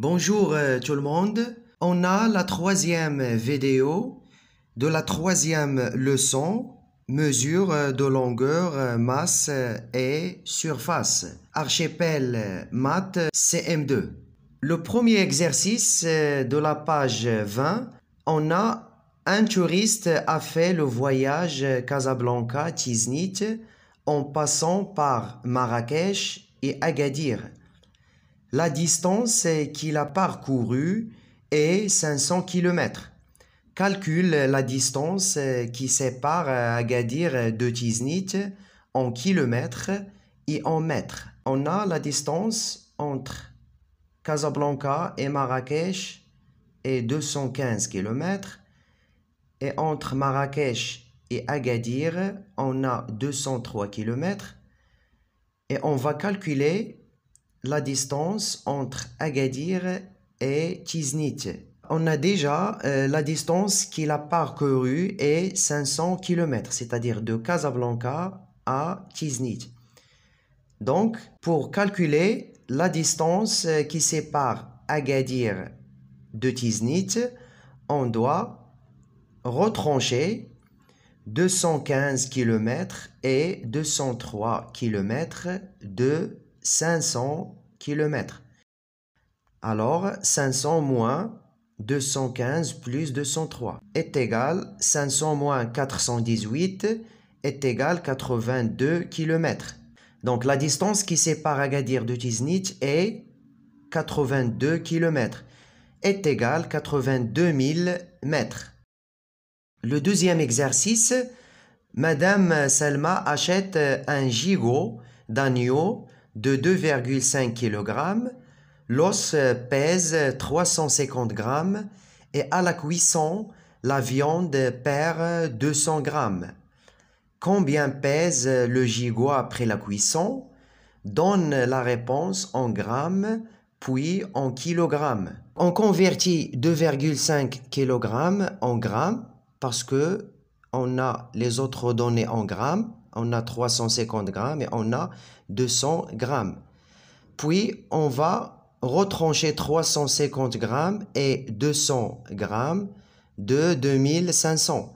Bonjour euh, tout le monde. On a la troisième vidéo de la troisième leçon, mesure de longueur, masse et surface, archipel math CM2. Le premier exercice euh, de la page 20, on a un touriste a fait le voyage Casablanca-Tiznit en passant par Marrakech et Agadir. La distance qu'il a parcourue est 500 km. Calcule la distance euh, qui sépare euh, Agadir de Tiznit en kilomètres et en mètres. On a la distance entre Casablanca et Marrakech est 215 km et entre Marrakech et Agadir, on a 203 km et on va calculer la distance entre Agadir et Tiznit. On a déjà euh, la distance qu'il a parcourue est 500 km, c'est-à-dire de Casablanca à Tiznit. Donc, pour calculer la distance euh, qui sépare Agadir de Tiznit, on doit retrancher 215 km et 203 km de 500 km. Alors 500 moins 215 plus 203 est égal 500 moins 418 est égal 82 km. Donc la distance qui sépare Agadir de Tiznit est 82 km est égal 82 000 mètres. Le deuxième exercice, Madame Selma achète un gigot d'agneau de 2,5 kg, l'os pèse 350 g et à la cuisson, la viande perd 200 g. Combien pèse le gigot après la cuisson Donne la réponse en grammes puis en kilogrammes. On convertit 2,5 kg en grammes parce que on a les autres données en grammes on a 350 grammes et on a 200 grammes. Puis on va retrancher 350 grammes et 200 grammes de 2500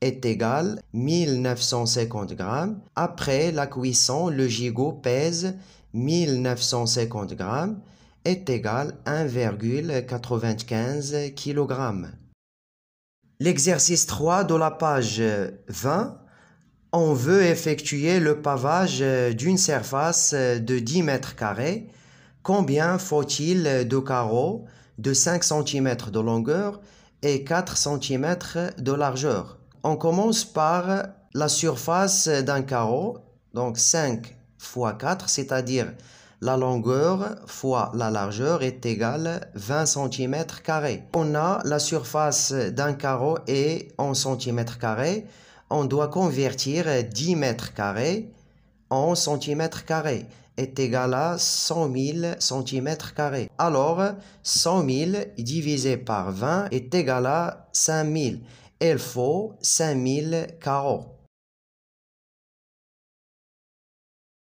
est égal 1950 grammes. Après la cuisson, le gigot pèse 1950 grammes est égal 1,95 kg. L'exercice 3 de la page 20 on veut effectuer le pavage euh, d'une surface euh, de 10 mètres carrés, combien faut-il de carreaux de 5 cm de longueur et 4 cm de largeur On commence par la surface d'un carreau, donc 5 fois 4, c'est-à-dire la longueur fois la largeur est égale 20 cm On a la surface d'un carreau et en cm on doit convertir 10 m2 en cm2 est égal à 100 000 cm Alors, 100 000 divisé par 20 est égal à 5 000. Il faut 5 000 carreaux.